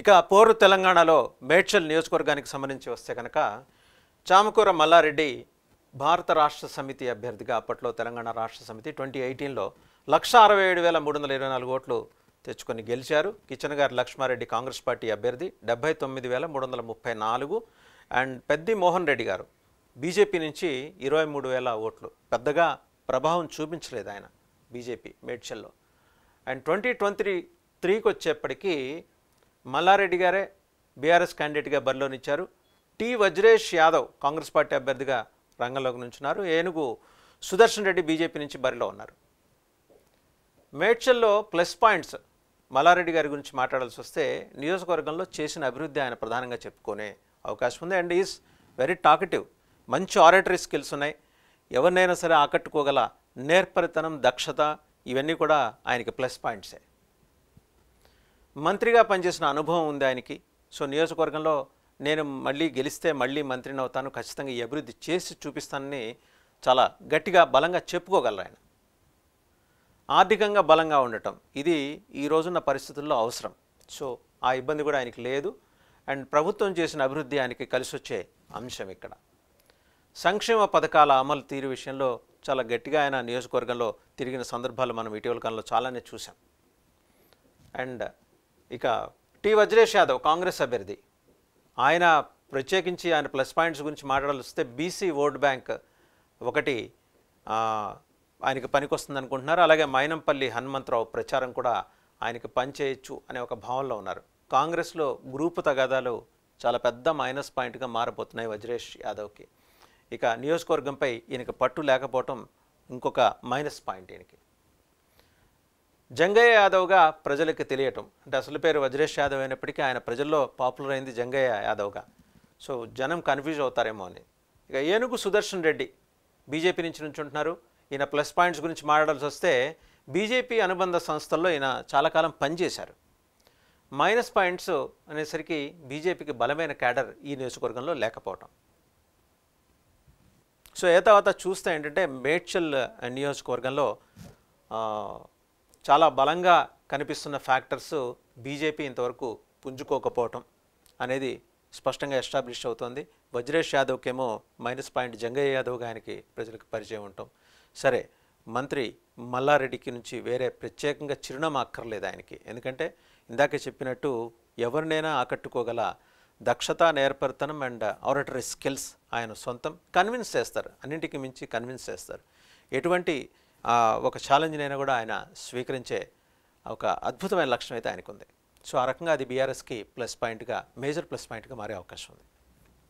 ఇక పోరు తెలంగాణలో మేడ్చల్ నియోజకవర్గానికి సంబంధించి వస్తే కనుక చామకూర మల్లారెడ్డి భారత రాష్ట్ర సమితి అభ్యర్థిగా అప్పట్లో తెలంగాణ రాష్ట్ర సమితి ట్వంటీ ఎయిటీన్లో లక్ష అరవై ఏడు వేల మూడు వందల ఇరవై నాలుగు ఓట్లు తెచ్చుకొని గెలిచారు కిచెన్ గారి లక్ష్మారెడ్డి కాంగ్రెస్ పార్టీ అభ్యర్థి డెబ్బై తొమ్మిది వేల మూడు వందల ముప్పై నాలుగు అండ్ పెద్ది మోహన్ రెడ్డి గారు బీజేపీ నుంచి ఇరవై మూడు వేల ఓట్లు పెద్దగా ప్రభావం చూపించలేదు ఆయన బీజేపీ మేడ్చల్లో అండ్ ట్వంటీ ట్వంటీ త్రీకి వచ్చేప్పటికీ మల్లారెడ్డి గారే బీఆర్ఎస్ క్యాండిడేట్గా బరిలోనిచ్చారు టి వజ్రేష్ యాదవ్ కాంగ్రెస్ పార్టీ అభ్యర్థిగా రంగంలోకి నుంచున్నారు ఏనుగు సుదర్శన్ రెడ్డి బీజేపీ నుంచి బరిలో ఉన్నారు మేడ్చల్లో ప్లస్ పాయింట్స్ మల్లారెడ్డి గారి గురించి మాట్లాడాల్సి వస్తే నియోజకవర్గంలో చేసిన అభివృద్ధి ఆయన ప్రధానంగా చెప్పుకునే అవకాశం ఉంది అండ్ ఈజ్ వెరీ టాకటివ్ మంచి ఆరేటరీ స్కిల్స్ ఉన్నాయి ఎవరినైనా సరే ఆకట్టుకోగల నేర్పరితనం దక్షత ఇవన్నీ కూడా ఆయనకి ప్లస్ పాయింట్సే మంత్రిగా పనిచేసిన అనుభవం ఉంది ఆయనకి సో నియోజకవర్గంలో నేను మళ్ళీ గెలిస్తే మళ్ళీ మంత్రిని అవుతాను ఖచ్చితంగా ఈ అభివృద్ధి చేసి చూపిస్తానని చాలా గట్టిగా బలంగా చెప్పుకోగలరు ఆయన ఆర్థికంగా బలంగా ఉండటం ఇది ఈ రోజున్న పరిస్థితుల్లో అవసరం సో ఆ ఇబ్బంది కూడా ఆయనకి లేదు అండ్ ప్రభుత్వం చేసిన అభివృద్ధి ఆయనకి కలిసి వచ్చే అంశం ఇక్కడ సంక్షేమ పథకాల అమలు తీరు విషయంలో చాలా గట్టిగా ఆయన నియోజకవర్గంలో తిరిగిన సందర్భాలు మనం ఇటీవల కాలంలో చాలానే చూసాం అండ్ ఇక టి వజ్రేష్ యాదవ్ కాంగ్రెస్ అభ్యర్థి ఆయన ప్రత్యేకించి ఆయన ప్లస్ పాయింట్స్ గురించి మాట్లాడాల్సి బీసీ ఓట్ బ్యాంక్ ఒకటి ఆయనకి పనికొస్తుంది అనుకుంటున్నారు అలాగే మైనంపల్లి హనుమంతరావు ప్రచారం కూడా ఆయనకి పనిచేయచ్చు అనే ఒక భావనలో ఉన్నారు కాంగ్రెస్లో గ్రూపు తగాదాలు చాలా పెద్ద మైనస్ పాయింట్గా మారబోతున్నాయి వజ్రేష్ యాదవ్కి ఇక నియోజకవర్గంపై ఈయనకి పట్టు లేకపోవటం ఇంకొక మైనస్ పాయింట్ ఈయనకి జంగయ్య యాదవ్గా ప్రజలకు తెలియటం అంటే అసలు పేరు వజ్రేష్ యాదవ్ అయినప్పటికీ ఆయన ప్రజల్లో పాపులర్ అయింది జంగయ్య యాదవ్గా సో జనం కన్ఫ్యూజ్ అవుతారేమో అని ఇక ఏనుగు సుదర్శన్ రెడ్డి బీజేపీ నుంచి ఉంటున్నారు ఈయన ప్లస్ పాయింట్స్ గురించి మాట్లాడాల్సి వస్తే బీజేపీ అనుబంధ సంస్థల్లో ఈయన చాలా కాలం పనిచేశారు మైనస్ పాయింట్స్ అనేసరికి బీజేపీకి బలమైన క్యాడర్ ఈ నియోజకవర్గంలో లేకపోవటం సో ఏ తర్వాత చూస్తే ఏంటంటే మేడ్చల్ నియోజకవర్గంలో చాలా బలంగా కనిపిస్తున్న ఫ్యాక్టర్స్ బీజేపీ ఇంతవరకు పుంజుకోకపోవటం అనేది స్పష్టంగా ఎస్టాబ్లిష్ అవుతోంది వజ్రేష్ యాదవ్కేమో మైనస్ పాయింట్ జంగయ్య యాదవ్ ఆయనకి ప్రజలకు పరిచయం ఉంటాం సరే మంత్రి మల్లారెడ్డికి నుంచి వేరే ప్రత్యేకంగా చిరునామా అక్కర్లేదు ఆయనకి ఎందుకంటే ఇందాక చెప్పినట్టు ఎవరినైనా ఆకట్టుకోగల దక్షత నేర్పరితనం అండ్ ఆరటరీ స్కిల్స్ ఆయన సొంతం కన్విన్స్ చేస్తారు అన్నింటికి మించి కన్విన్స్ చేస్తారు ఎటువంటి ఒక అయినా కూడా ఆయన స్వీకరించే ఒక అద్భుతమైన లక్ష్యం అయితే ఆయనకుంది సో ఆ రకంగా అది బీఆర్ఎస్కి ప్లస్ పాయింట్గా మేజర్ ప్లస్ పాయింట్గా మారే అవకాశం ఉంది